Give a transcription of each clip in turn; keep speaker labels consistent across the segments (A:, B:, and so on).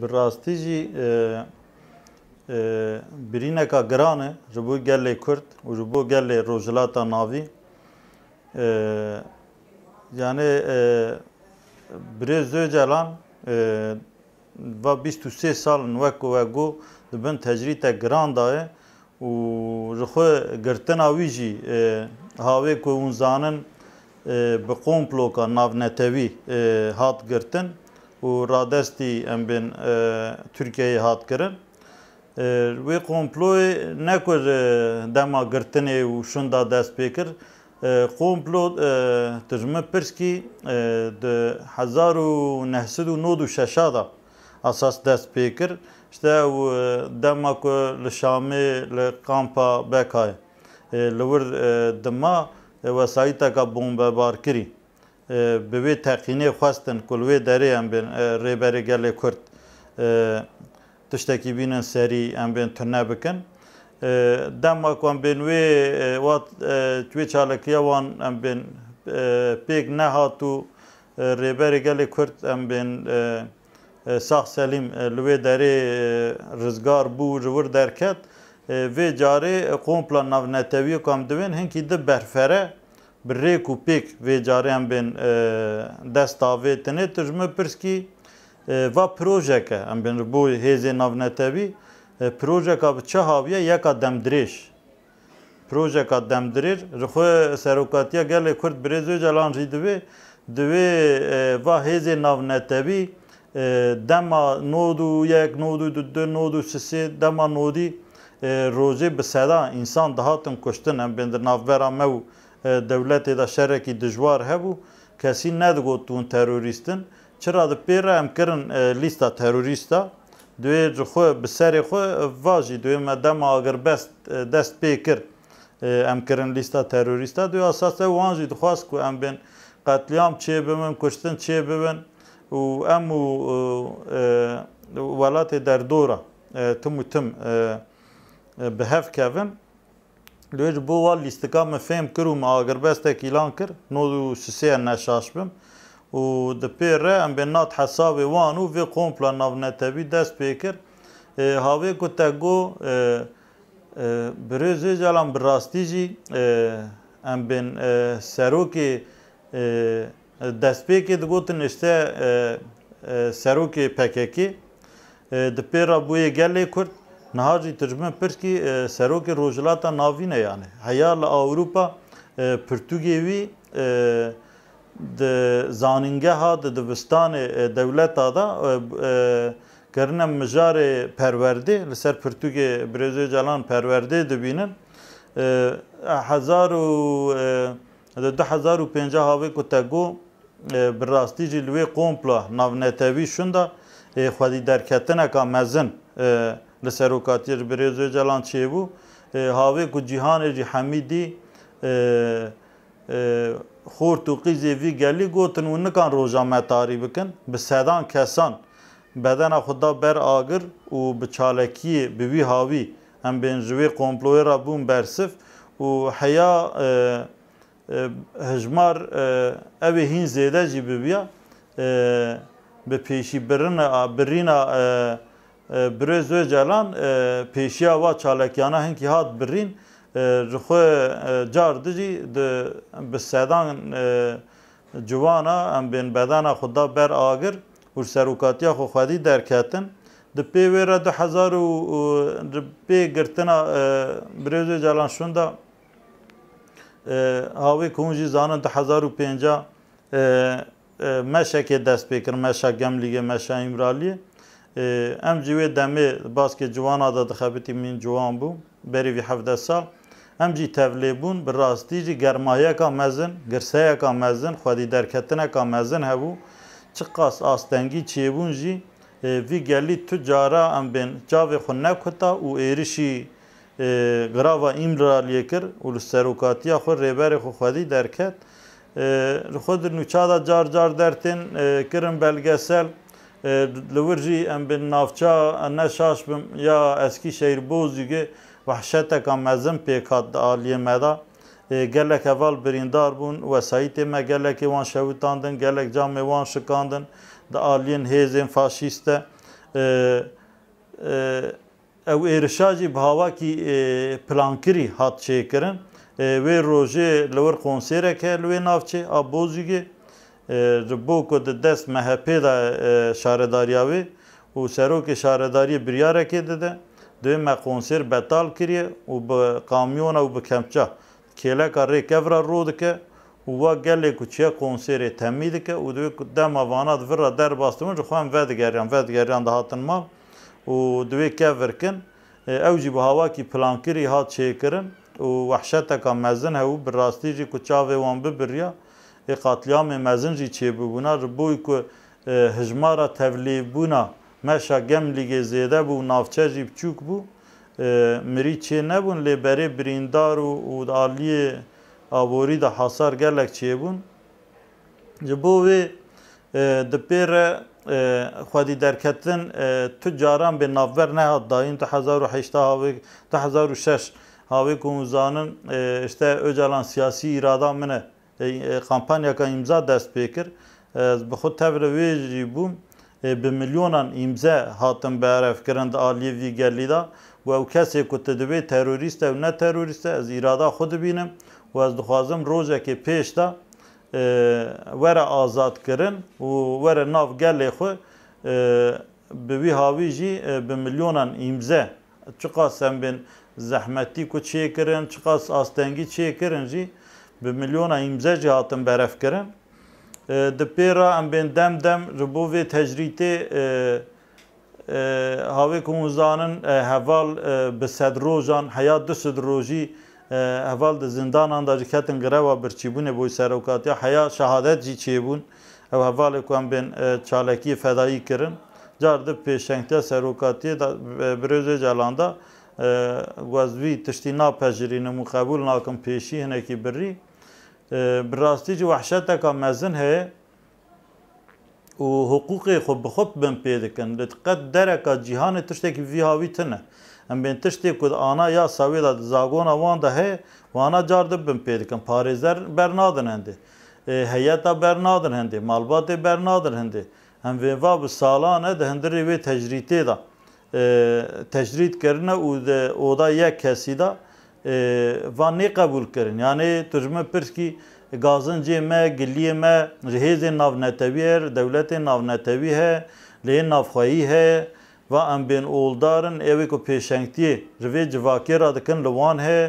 A: براستی جی برینeka giran e ji bo gelê Kurd û ji bo gelê rojilata navî yani e, birê zöcelan e, va bîst û sê salin weko we got dibin tecrîte giran daye û ji xwe girtina wî jî e, havê ku hûn zanin bi komploka navnetewî hat girtin û radestî em bên Türkiye'ye hat kirin. Wê komployê nekur dema girtinê û şunda dest pê kir, komplo tujme pirskî di hezar û nehsid û nod û şeşa da esas dest pê kir, işte dema ku li Şamê li kampa bekayê. li wir dima wesayîteka bombebar kirî. به وی تقینه خواستن کلوه داره ام بین ریبری گل کرد تشتکی بینن سری ام بین ترنه بکن دما کوم بین وی وات توی چالکی وان ام بین پیگ نهاتو ریبری گل کرد ام بین ساخ سلیم لوی داره رزگار بو جور درکت وی جاره قوم پلان نو نتوی کوم دوین هنکی ده برفره bi rêk û pêk vê cariyan bên e, desta vê tenê tu ji me pirskî e, va projeke em bên ji bo hêzê navnetevî e, projeka bi çi haviye yeka demdirêj projeka demdirêj ji xwe serokatiya gelê Kurd birêzê celan jî divê divê va hêzê navnetevî dema nodu yek nodu du nodu sisê dema nodî rojê bi seda însan dihatin kuştin em bên di navbera me û دولت دا شرکی دجوار هبو کسی ندگوتون تروریستن چرا د پیره ام کرن لیستا تروریستا دوی جو خو بسر خو واجی دوی مدام اگر بست دست پی کرد ام کرن لیستا تروریستا دوی اساس وانجی دخواست کو ام بین قتلیام چه بمن کشتن چه بمن و ام و ولات در دوره تم و تم بهف کفن لێژ بۆ وا لیستەکانمە فێم کرد و ئاگەربەستێک ئیلان کرد نۆ و سسیان نەشاش بم و دەپێڕێ ئەم بێ نات حەساابێ وان و vê کۆمپلان ناونەتەبی دەست پێ کرد هاوێ کو تەگۆ birêzê calan bi rastî jî e, em bên e, serokê e, destpêkê digotin işte serokê pekekê di pêra bûye gelê Kurd نها جی ترجمه پر کی سروک روجلاتا ناوینه یعنی هیا ل اوروپا پرتګیوی د زانینګه ها د دبستان دولت دا کرنه مجار پرورده لسر پرتګی برزو جلان پرورده دبینن هزار و د 2050 هاوی کو تګو براستی جلوی قومپلا ناونتوی شوندا خودی درکتنه کا مزن li serokatiya ji Berêzoyê Celan çêbû havê ku cîhanê jî hemîdî xor û qîzê vî gelî gotin û nikan roja me tarî bikin bi sedan kesan bedena xuda beragir û bi çalekiyê bi wî havî em bên ji wê komployê ra bûn bersif û heya hejmar evê hîn zêde jî bibiya bi pêşîbirina birîna برز و جلان پیشیا و چالکیانا هنگی هات برین رخو جار دجی به سیدان جوانا ام بین بدن خدا بر آگر و سروکاتیا خو خودی درکتن د پیویره د هزار او د پی ګرتنا برزو جلان شوندا هاوی کونجی زانن د هزار او پنجا مشک دست پیکر مشک گملیه مشک امرالیه ام جوی دمه باز که جوان آده دخبتی من جوان بو بری وی هفته سال ام جی تولی بون به راستی جی گرمایه که مزن گرسه که مزن خودی درکتنه که مزن هبو چه قاس آستنگی چیه بون جی وی گلی تجارا ام بین جاوی خو نکتا و ایرشی گراوا امرالیه کر و سروکاتیا خو ریبر خو خودی درکت خود نوچادا جار جار درتن کرن بلگسل لورجی ام بن نافچا نه شاش بم یا اسکی شهر بوزیگه وحشت کام مزم پیکات آلیه مدا گلک اول بریندار بون وسایت ما گلک وان شویتاندن گلک جام وان شکاندن دا آلین هیزن فاشیسته او ارشاجی بهاوا کی پلانکری هات چیکرن و روژه لور کنسیرک هلوی نافچه آبوزیگه bo ku di dest MHP de şaredariya wê û serokê şaredariyê biryarekê dide دوی me konser betal kiriye û bi kamyona û bi kempça kêleka rê kevra ro dike û wa gelê ku çiye konserê temî dike û duê dema vana vira derbastin ji xwan vedigeriyan vedigeriyan da hatin mal û duê kevirkin ew jî bi havakî plankirî hat çêkirin û wehşeteka mezin hebû bi rastî jî ku çavê wan bibiriya e katliam mezin jî bu ji bo ku e, hijmara tevlêbûna meşa gemligê zêde bû navçe jî biçûk bû e, mirî çê nebûn lê berê birîndar û aliyê aborî hasar gelek çêbûn ji bo wê e, dipêre xwedî derketin tu caran bê navber nehat dayîn tu hezar û heşta havê tu hezar û şeş havê ku zanin işte öcalan siyasî irada min e E, kampanyaka imza dest pê kir e, bi xwe tevre wê jî bûm e, bi milyonan imza hatin berevkirin di aliyê vî gelî da و ew kesê ku te dibê terorîst ew ne terorîst ez îrada xwe dibînim و ez dixwazim rojekê pêş de were azad kirin û were nav gelê xwe bi wî havî jî bi milyonan îmze çiqa sembên zehmetî ku çêkirin çiqa astengî çêkirin jî bi milyona imza jî hatin berevkirin di pêra em bên dem dem ji bo vê tecrîtê e, e, havê ku hûn zanin e, heval bi sed rojan heya du sed rojî heval di zindanan da ji ketin gireva birçîbûnê bo serokatiya heya şehadet jî çêbûn ew hevalê ku em bên çalekiyê fedayî kirin car di pêşengtiya serokatiyê da bi rojê celanda ez wî tiştî napejirînim û qebûl nakim pêşî hinekî birî براستی جی وحشت کا مزن ہے و حقوقی خود بخود بن پیدا کن لقد درک جهان تشتی که وی هاوی تنه ام بین تشتی کد آنا یا ساوی دا زاگونا وان ده هی وانا جارده بن پیدا کن پارزر برنادن هنده هیتا برنادن هنده مالبات برنادن هنده هم وی واب سالانه ده هندری وی تجریتی دا تجرید کرنه او ده او دا یک کسی ده وان قبول کرن یعنی ترجمه پرس کی گازنجی ما گلی ما جهیز ناو نتوی هر دولت ناو نتوی هر لیه نافخایی هر و ام بین اولدارن اوی کو پیشنگتی روی جواکی را دکن لوان هر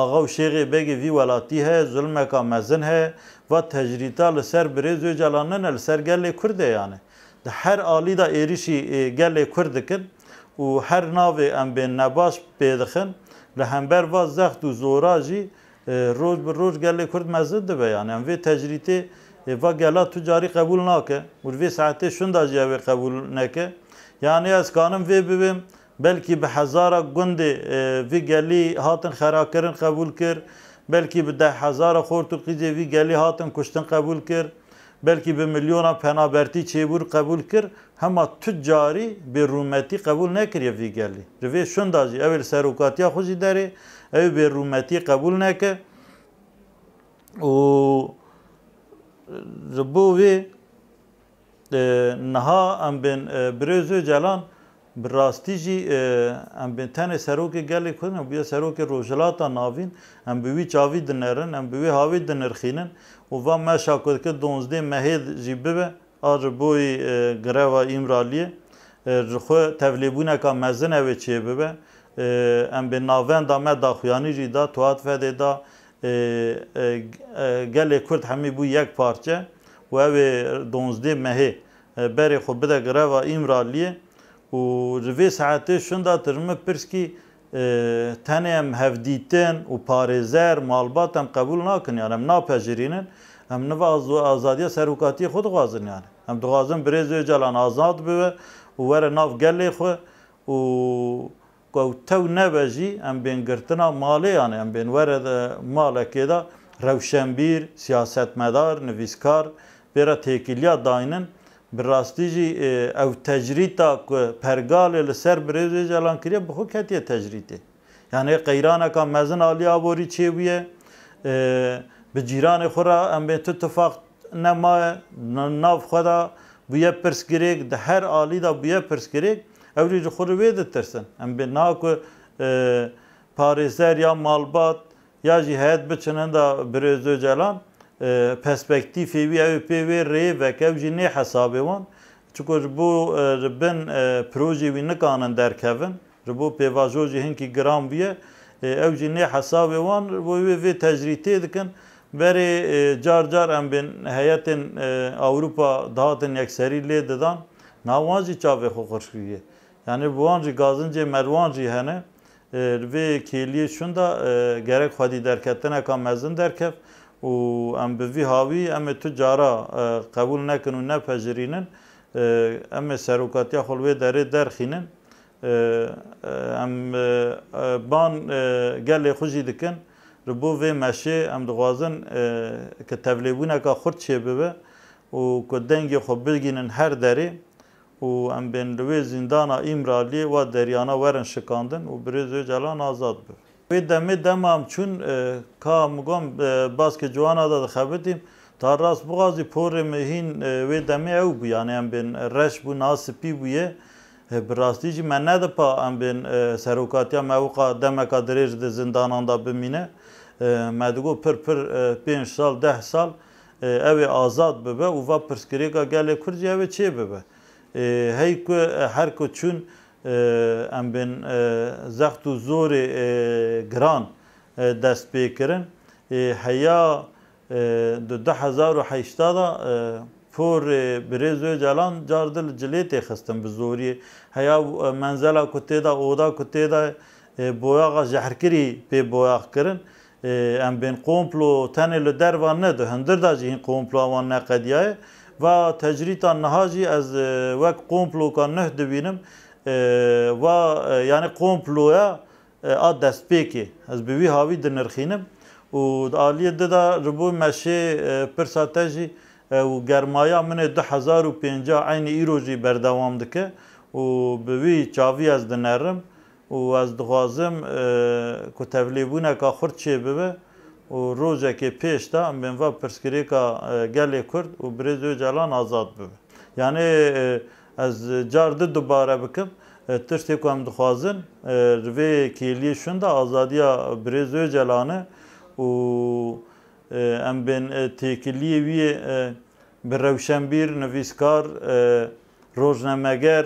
A: آغا و شیغی بگی وی ولاتی هر ظلم کا مزن هر و تجریتا لسر بریز و جلانن لسر گل کرده یعنی ده هر آلی دا ایریشی گل کرد کن و هر ناوی ام بین نباش پیدخن له همبر و زخت و زورا جی روز به روز گله کرد مزد به یعنی هم وی تجریتی و گله تجاری قبول نکه و وی ساعتی شون داجی وی قبول نکه یعنی از کانم وی ببیم بلکی به هزارا گند وی گلی هاتن خراکرن قبول کرد بلکی به ده هزارا خورتو قیجی وی گلی هاتن کشتن قبول کرد بلکې به میلیون پنابرتی چیبور قبول کرد هما تجاری به رومتی قبول نکریه ویگلی روی شندازی اول سروکاتی خوزی داره او به رومتی قبول نکه و ربو وی نها ام بن برزو جلان براستی جی ام به تن سروک گلی کنن بیا سروک روجلاتا ناوین ام بوی چاوی دنرن ام بوی هاوی دنرخینن و و ما شاکد که دونزده مهید جی ببه آر بوی گروا ایمرالیه رخو تفلیبونه که مزن اوی چیه ببه ام به ناوین دا ما داخویانی جی دا توات فده دا گلی کرد همی بو یک پارچه و اوی دونزده مهی بری خوب بده گروا ایمرالیه و rivê saetê şunda tirmi pirskî e, tenê em hevdîtin û parêzer malbat em qebul nakin yan em napejirînin em niva azadiya serokatiye xwe dixwazin yan em dixwazin birêzê celan azad bibe û were nav gelê xwe û tew nebe jî em bên girtina malê yan em bên were de malekê da rewşenbîr, siyasetmedar, nivîskar, bêra têkiliya dayinin براستی جی او تجریتا که پرگال لسر بریزه جلان کریه بخو کتیه تجریته یعنی قیرانه که مزن آلی آبوری چیه بیه به جیران خورا ام به اتفاق نما ناف خدا بویا پرسکریک ده هر آلی دا بویا پرسکریک اوری جو خور وید ترسن ام به ناکو پارێزەر یا ماڵبات یا ژی هەیەت بچنن دا برێزۆ جەلان پەسپەکتیفێ وی ئەو پێوێ ڕێ بەکەو جی نێ حەسابێوان چکۆ بۆ بن پرۆژێوی نکانن دەرکەون بۆ پێواژۆژی هەنکی گرام بیە ئەو جی نێ حەسابێوان بۆ وێ تەجری تێ دکن بەرێ جارجار ئەم بن هەیەتن ئەوروپا داهاتن یەکسەری لێ دەدان ناوانجی چاوێ خۆ خۆشکیە یعنی بوانجی گازنجێ مەروانجی هەنە vê e, e, e, kêliye şunda gerek xwedî derketineka mezin derkev و ام به وی هاوی ام تو جارا قبول نکن و نپذیرینن ام سروکاتی خلوه داره درخینن ام بان گل خوشی دکن ربو و مشه ام دغازن که تبلیبونه که خورد چه ببه و که دنگ خو بگینن هر دری و ام بین لوی زندان ایمرالی و دریانا ورن شکاندن و بریز جلان آزاد ببه Ve demi demam çün e, ka mugam e, baske civana da xebetim ta rast bu gazi porê me hîn e, wê demê ew bû yani em bên reş bû nasipî bûye bi rastî jî me nedipa em bên serokatiya mewqa demeka dirêj di zindanan da bimîne me digo pir pir pênc sal deh sal ew ê azad bibe û va pirsgirêka gelê Kurd jî ew ê çê bibe hey ku her ku çûn ام بین زخت و زور گران دست پیکرن هیا دو ده هزار و هشتادا پر بریزو جلان جاردل جلیت خستم بزوری هیا منزلا کتی دا اودا کتی دا بویاغا جهرکری پی بویاغ کرن ام بین قومپلو تنه لدروان نه ده هندر دا جهین قومپلو آوان نقدیه و تجریتا نهاجی از وک قومپلو کان نه دوینم دو و یعنی e, komploya e, ad destpêkê ez bi wî havî dinirxînim û aliyê dida ribo meşê e, pirsa te jî û germaya minê du hezar û pênca aynî îro jî berdewam dike û bi wî çavî ez dinerim û ez dixwazim ku tevlêbûneka xurçê bibe û rojekê pêş de em bên ve pirsgirêka gelê Kurd û birêz Celan azad bibe. Yani از جارد دوباره بکم تشتی که هم دخوازن روی کیلی شند آزادی برزو جلانه و ام بین تیکیلی وی به روشنبیر نویسکار روزنامهگر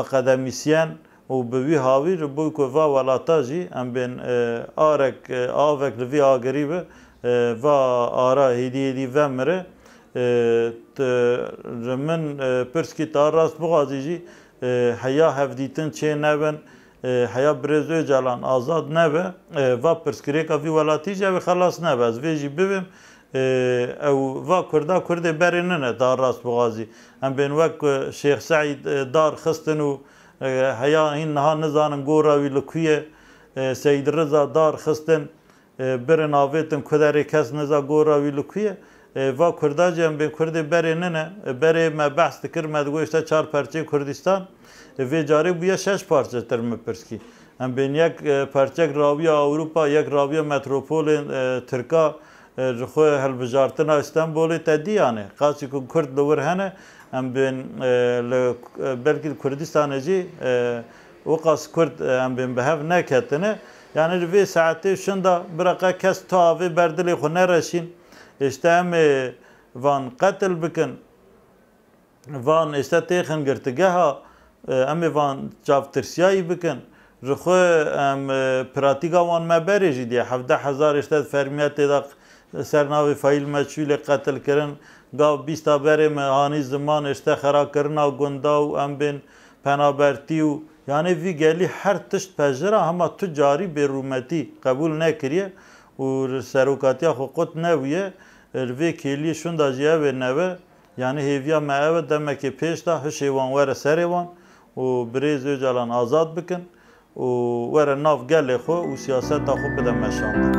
A: اکادمیسیان و به وی هاوی رو بوی که و ولاتا جی ام بین آرک آوک لوی آگری و آرا هیدی هیدی ومره من پرسکی تا راست بغازی جی حیا هفدیتن چه نبن حیا برزو جلان آزاد نبه و پرسکریکا وی ولاتی جا وی خلاص نبه از وی جی ببیم او وا کردا کرد برنه نه دار راست بغازی هم بین وک شیخ سعید دار خستن و هيا این نها نزانن گورا وی لکوی سید رضا دار خستن برن آویتن کدر کس نزا گورا وی لکوی E, va Kurdajiyan bi Kurdi berê nine e, berê me behs dikir me digû çar perçe Kurdistan e, vê carî bûye şeş parçe tir mipirskî. Em bên yek perçek raviya Awropa yek raviya metropolên Tirka ji xwe helbijartina İstanbulê te diyane qaçî ku Kurd li wir hene em bên belkî Kurdistanê jî o qas Kurd em bên bihev neketine yani ji vê saetê şunda biraqa kes tu avê berdilê xwe nereşîn işte eh, van qetl bikin van işte têxin girtigeha eh, em ê van çavtirsiyayî bikin ji xwe em eh, piratîka wan me berê jî diye hevde hezar işte fermiya têda sernavê faîl meçûlê qetilkirin gav bîsta berê me hanî ziman işte xerakirina gunda û em bên penabertî û yanê vî gelî her tişt pejira hema tu carî bêrûmetî qebûl nekiriye û serokatiya xwe qut newiye rvê kêliye şunda jî ev ê neve yani hêviya me ev e demekê pêş da hişê wan were serê wan û birêz ê calan azad bikin û were nav gelê xwe û siyaseta xwe bide meşandin.